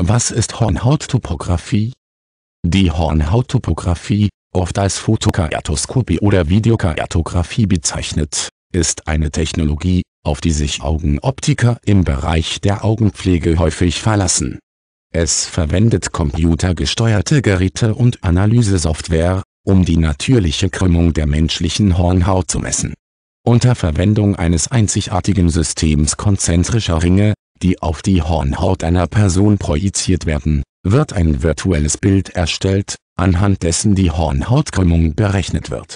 Was ist Hornhauttopographie? Die Hornhauttopographie, oft als Fotokartoskopie oder Videokartographie bezeichnet, ist eine Technologie, auf die sich Augenoptiker im Bereich der Augenpflege häufig verlassen. Es verwendet computergesteuerte Geräte und Analysesoftware, um die natürliche Krümmung der menschlichen Hornhaut zu messen. Unter Verwendung eines einzigartigen Systems konzentrischer Ringe die auf die Hornhaut einer Person projiziert werden, wird ein virtuelles Bild erstellt, anhand dessen die Hornhautkrümmung berechnet wird.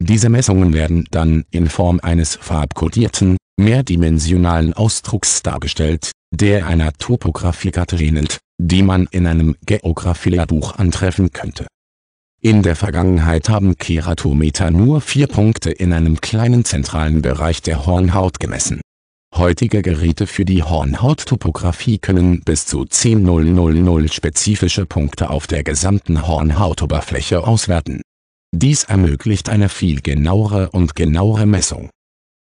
Diese Messungen werden dann in Form eines farbkodierten, mehrdimensionalen Ausdrucks dargestellt, der einer Topografiekarte ähnelt, die man in einem Geographielehrbuch antreffen könnte. In der Vergangenheit haben Keratometer nur vier Punkte in einem kleinen zentralen Bereich der Hornhaut gemessen Heutige Geräte für die Hornhauttomographie können bis zu 10.000 spezifische Punkte auf der gesamten Hornhautoberfläche auswerten. Dies ermöglicht eine viel genauere und genauere Messung.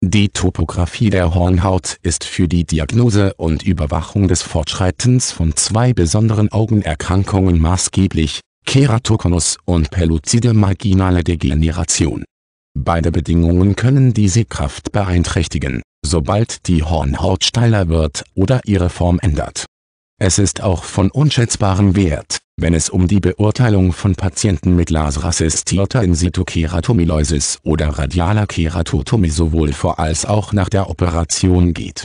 Die Topographie der Hornhaut ist für die Diagnose und Überwachung des Fortschreitens von zwei besonderen Augenerkrankungen maßgeblich, Keratokonus und peluzide marginale Degeneration Beide Bedingungen können die Sehkraft beeinträchtigen, sobald die Hornhaut steiler wird oder ihre Form ändert. Es ist auch von unschätzbarem Wert, wenn es um die Beurteilung von Patienten mit laserrassistierter Insitukeratomilosis oder radialer Keratotomie sowohl vor als auch nach der Operation geht.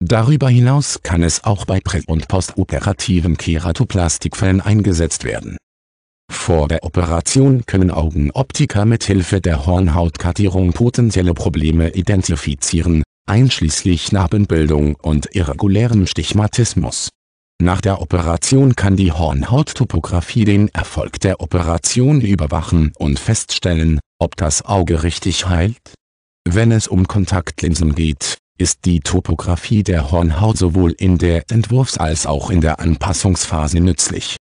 Darüber hinaus kann es auch bei prä- und postoperativem Keratoplastikfällen eingesetzt werden vor der Operation können Augenoptiker mit Hilfe der Hornhautkartierung potenzielle Probleme identifizieren, einschließlich Narbenbildung und irregulärem Stigmatismus. Nach der Operation kann die Hornhauttopographie den Erfolg der Operation überwachen und feststellen, ob das Auge richtig heilt. Wenn es um Kontaktlinsen geht, ist die Topographie der Hornhaut sowohl in der Entwurfs- als auch in der Anpassungsphase nützlich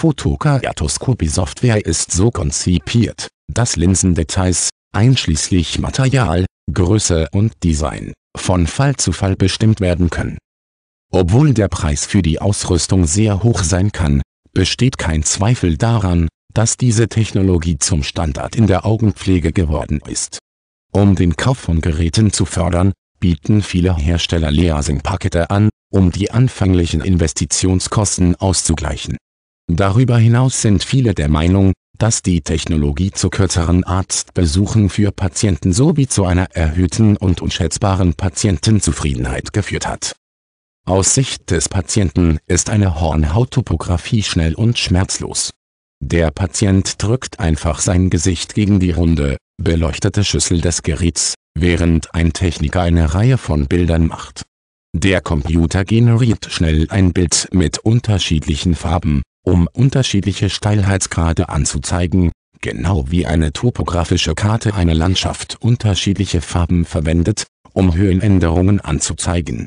Fotokajatoskopie-Software ist so konzipiert, dass Linsendetails, einschließlich Material, Größe und Design, von Fall zu Fall bestimmt werden können. Obwohl der Preis für die Ausrüstung sehr hoch sein kann, besteht kein Zweifel daran, dass diese Technologie zum Standard in der Augenpflege geworden ist. Um den Kauf von Geräten zu fördern, bieten viele Hersteller Leasing-Pakete an, um die anfänglichen Investitionskosten auszugleichen Darüber hinaus sind viele der Meinung, dass die Technologie zu kürzeren Arztbesuchen für Patienten sowie zu einer erhöhten und unschätzbaren Patientenzufriedenheit geführt hat. Aus Sicht des Patienten ist eine Hornhauttopographie schnell und schmerzlos. Der Patient drückt einfach sein Gesicht gegen die runde, beleuchtete Schüssel des Geräts, während ein Techniker eine Reihe von Bildern macht. Der Computer generiert schnell ein Bild mit unterschiedlichen Farben, um unterschiedliche Steilheitsgrade anzuzeigen, genau wie eine topografische Karte einer Landschaft unterschiedliche Farben verwendet, um Höhenänderungen anzuzeigen